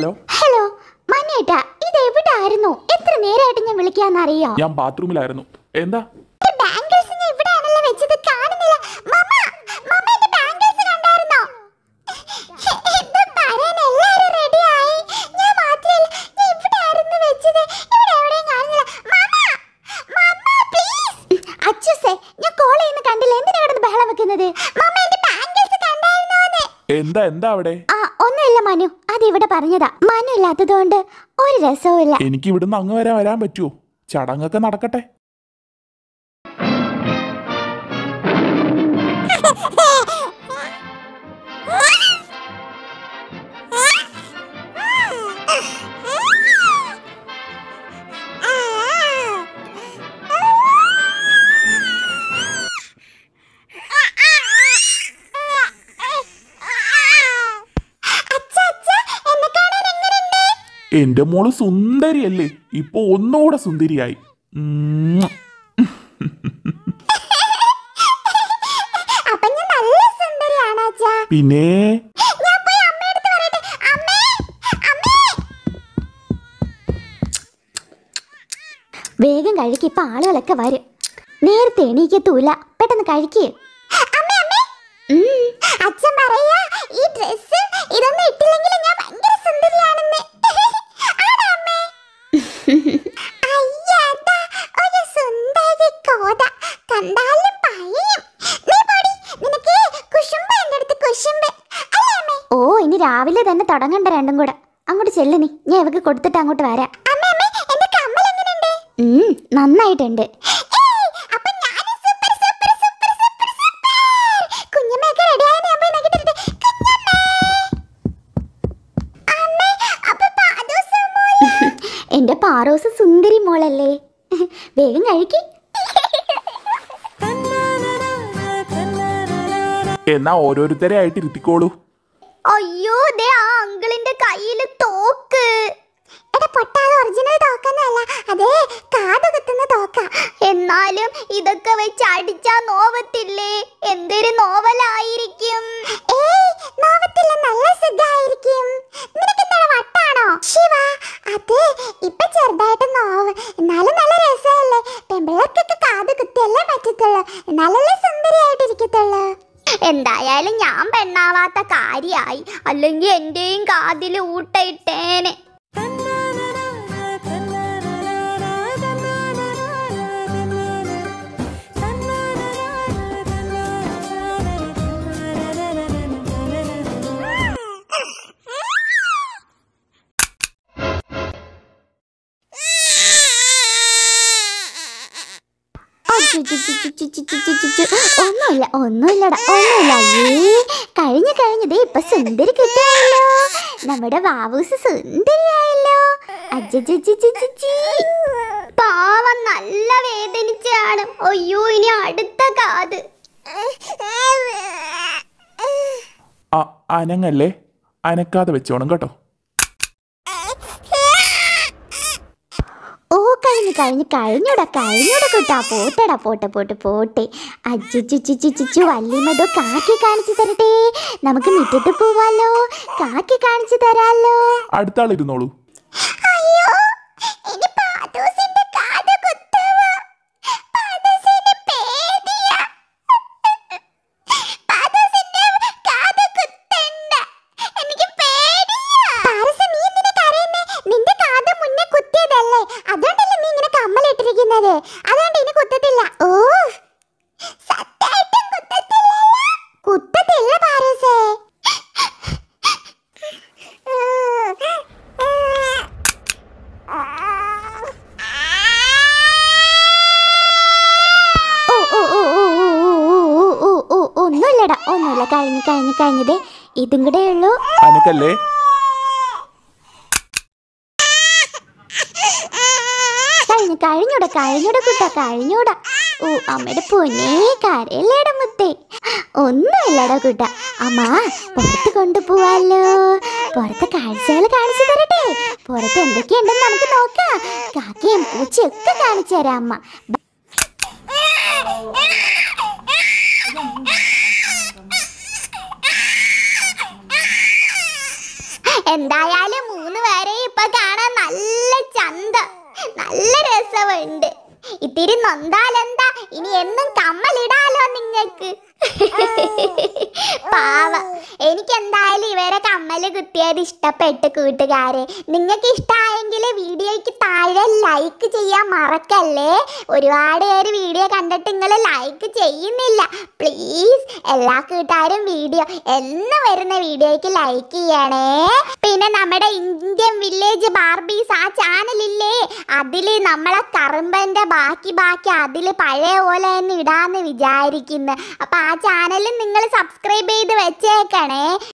hello hello മനേട്ടാ ഇത് ആയിരുന്നു എത്ര നേരമായിട്ട് ഞാൻ വിളിക്കാന്ന് അറിയോ ഞാൻ ബാത്റൂമിലായിരുന്നു എന്താ ബാംഗിൾസ് ഞാൻ ഇവിടെയാണല്ലോ വെച്ചത് കാണുന്നില്ല മമ്മ മമ്മ എന്റെ ബാംഗിൾസ് ഞാൻ മാത്രമല്ല ഞാൻ എവിടെയും കാണുന്നില്ല മമ്മ മമ്മ പ്ലീസ് ഞാൻ കോൾ കണ്ടില്ല എന്തിനാ ബഹളം കണ്ടായിരുന്നോ എന്താ എന്താ അവിടെ ആ മനു അതിവിടെ പറഞ്ഞതാ മനു ഇല്ലാത്തതുകൊണ്ട് ഒരു ഇല്ല എനിക്ക് ഇവിടുന്ന് അങ്ങ് വരെ വരാൻ പറ്റുമോ ചടങ്ങൊക്കെ നടക്കട്ടെ എന്റെ മോള് സുന്ദരിയല്ലേ ഇപ്പൊ ഒന്നുകൂടെ സുന്ദരിയായി പിന്നെ വേഗം കഴിക്ക് ഇപ്പൊ ആളുകളൊക്കെ വരും നേരത്തെ എണീക്കത്തൂല പെട്ടെന്ന് കഴിക്ക് ഈ ഡ്രസ്സ് ഇതൊന്നും ഇട്ടില്ലെങ്കിൽ ഞാൻ ഭയങ്കര സുന്ദരിയാണെന്ന് കണ്ടാലും നീ പോടി നിനക്ക് ഓ ഇനി രാവിലെ തന്നെ തുടങ്ങണ്ട രണ്ടും കൂടെ അങ്ങോട്ട് ചെല്ലുന്നി നീ ഞാൻ ഇവക്ക് കൊടുത്തിട്ട് അങ്ങോട്ട് വരാം നന്നായിട്ടുണ്ട് മോളല്ലേ വേഗം കഴിക്കി എന്നാ ഓരോരുത്തരെ ആയിട്ട് ഇരുത്തിക്കോളൂ അയ്യോ ദേ ആ അങ്കിളിന്റെ കയ്യിൽ തോക്ക് എടാ എന്നാലും ഇതൊക്കെ വെച്ച് അടിച്ചാ നോവത്തില്ലേ എന്തൊരു നോവലായിരിക്കും നല്ല സുന്ദരിയായിട്ട് എന്തായാലും ഞാൻ പെണ്ണാവാത്ത കാര്യായി അല്ലെങ്കിൽ എന്റെയും കാതില് ഊട്ടയിട്ടേനെ ഒന്നുമില്ല ഒന്നുമില്ലടാ ഒന്നുമില്ല അയ്യേ കഴിഞ്ഞു കഴിഞ്ഞത് ഇപ്പൊ സുന്ദരി കിട്ടിയല്ലോ നമ്മുടെ വാവൂസ് സുന്ദരിയായല്ലോ അജ്ജി പാവം നല്ല വേദനിച്ചാണ് അയ്യോ ഇനി അടുത്ത കാത് അനങ്ങല്ലേ അനക്കാതെ വെച്ചോണം കേട്ടോ കഴിഞ്ഞ് കഴിഞ്ഞൂടാ കഴിഞ്ഞൂടാ കിട്ടാ പോട്ടടാ പോട്ടെ പോട്ടെ പോട്ടെ അജ്ജിച്ചുച്ചിച്ചിച്ചു വല്ലിമതോ കാക്കി കാണിച്ചു തരട്ടെ നമുക്ക് മുറ്റത്ത് പോവാലോ കാക്കി കാണിച്ചു തരാലോ അടുത്താളിരുന്നോളൂ ഇട്ടിരിക്കുന്നത് അതുകൊണ്ട് ഇനി കുത്തത്തില്ല ഓ സത്യമായിട്ടും കുത്തത്തില്ല കുത്തത്തില്ല പാരസേ ഒന്നുമില്ലടാ ഒന്നുമില്ല കഴിഞ്ഞു കഴിഞ്ഞു കഴിഞ്ഞതേ ഇതും കൂടെ ഉള്ളൂ അനക്കല്ലേ കഴിഞ്ഞൂടാ കഴിഞ്ഞൂടാ കുട്ടാ കഴിഞ്ഞൂടാ ഓ അമ്മയുടെ പൊന്നേ കരയല്ലേടാ മുത്തേ ഒന്നുമില്ലടാ കുട്ട അമ്മ പുറത്ത് കൊണ്ടുപോവാല്ലോ പുറത്തെ കാഴ്ചകൾ കാണിച്ചു തരട്ടെ പുറത്ത് എന്തൊക്കെയുണ്ടെന്ന് നമുക്ക് നോക്കാം കാക്കയും പൂച്ചയൊക്കെ കാണിച്ചു തരാം അമ്മ എന്തായാലും മൂന്ന് പേരെ ഇപ്പൊ കാണാൻ നല്ല ചന്ത നല്ല രസമുണ്ട് ഇത്തിരി നൊന്താലെന്താ ഇനി എന്നും കമ്മലിടാലോ നിങ്ങൾക്ക് പാവ എനിക്കെന്താ കമ്മൽ കുത്തിയത് ഇഷ്ടപ്പെട്ട് കൂട്ടുകാരെ നിങ്ങൾക്ക് ഇഷ്ടമായെങ്കിൽ വീഡിയോയ്ക്ക് താഴെ ലൈക്ക് ചെയ്യാൻ മറക്കല്ലേ ഒരുപാട് പേര് വീഡിയോ കണ്ടിട്ട് നിങ്ങൾ ലൈക്ക് ചെയ്യുന്നില്ല പ്ലീസ് എല്ലാ കൂട്ടുകാരും വീഡിയോ എന്ന് വരുന്ന വീഡിയോയ്ക്ക് ലൈക്ക് ചെയ്യണേ പിന്നെ നമ്മുടെ ഇന്ത്യൻ വില്ലേജ് ബാർബീസ് ആ ചാനലില്ലേ അതിൽ നമ്മളെ കറുമ്പൻ്റെ ബാക്കി ബാക്കി അതിൽ പഴയ പോലെ തന്നെ ഇടാന്ന് വിചാരിക്കുന്നു അപ്പോൾ ആ ചാനലും നിങ്ങൾ സബ്സ്ക്രൈബ് ചെയ്ത് വെച്ചേക്കണേ